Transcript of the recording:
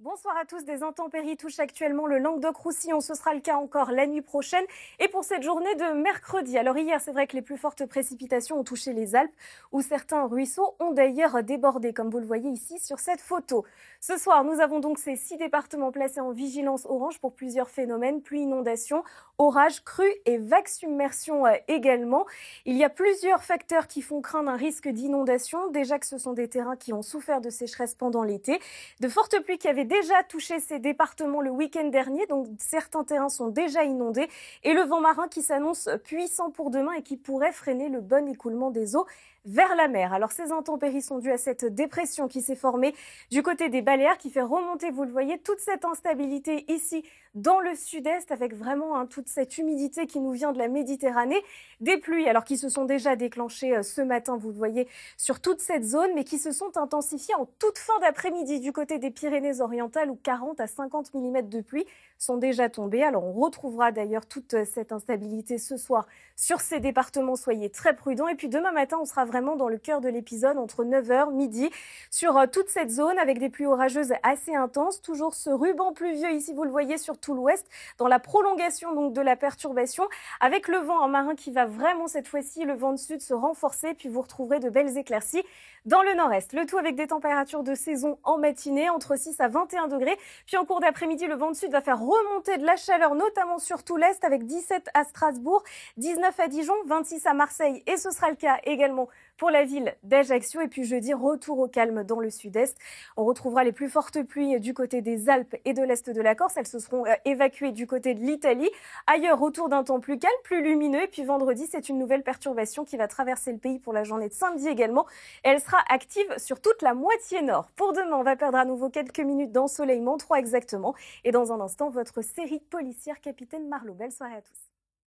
Bonsoir à tous. Des intempéries touchent actuellement le Languedoc-Roussillon. Ce sera le cas encore la nuit prochaine et pour cette journée de mercredi. Alors hier, c'est vrai que les plus fortes précipitations ont touché les Alpes où certains ruisseaux ont d'ailleurs débordé, comme vous le voyez ici sur cette photo. Ce soir, nous avons donc ces six départements placés en vigilance orange pour plusieurs phénomènes, pluie, inondations, Orages, crues et vagues submersion euh, également. Il y a plusieurs facteurs qui font craindre un risque d'inondation. Déjà que ce sont des terrains qui ont souffert de sécheresse pendant l'été. De fortes pluies qui avaient déjà touché ces départements le week-end dernier. Donc certains terrains sont déjà inondés. Et le vent marin qui s'annonce puissant pour demain et qui pourrait freiner le bon écoulement des eaux vers la mer. Alors ces intempéries sont dues à cette dépression qui s'est formée du côté des Baléares qui fait remonter, vous le voyez, toute cette instabilité ici dans le sud-est avec vraiment un tout cette humidité qui nous vient de la Méditerranée, des pluies alors qui se sont déjà déclenchées euh, ce matin, vous le voyez, sur toute cette zone, mais qui se sont intensifiées en toute fin d'après-midi du côté des Pyrénées-Orientales où 40 à 50 mm de pluie sont déjà tombés. Alors on retrouvera d'ailleurs toute euh, cette instabilité ce soir sur ces départements, soyez très prudents. Et puis demain matin, on sera vraiment dans le cœur de l'épisode entre 9h, midi, sur euh, toute cette zone avec des pluies orageuses assez intenses. Toujours ce ruban pluvieux ici, vous le voyez sur tout l'ouest, dans la prolongation donc de la perturbation avec le vent en marin qui va vraiment cette fois-ci, le vent de sud se renforcer, puis vous retrouverez de belles éclaircies dans le nord-est. Le tout avec des températures de saison en matinée, entre 6 à 21 degrés. Puis en cours d'après-midi, le vent de sud va faire remonter de la chaleur, notamment sur tout l'est, avec 17 à Strasbourg, 19 à Dijon, 26 à Marseille, et ce sera le cas également pour la ville d'Ajaccio. Et puis jeudi, retour au calme dans le sud-est. On retrouvera les plus fortes pluies du côté des Alpes et de l'est de la Corse. Elles se seront euh, évacuées du côté de l'Italie, Ailleurs, autour d'un temps plus calme, plus lumineux. Et puis vendredi, c'est une nouvelle perturbation qui va traverser le pays pour la journée de samedi également. Elle sera active sur toute la moitié nord. Pour demain, on va perdre à nouveau quelques minutes d'ensoleillement, trois exactement. Et dans un instant, votre série policière Capitaine Marlowe. Belle soirée à tous.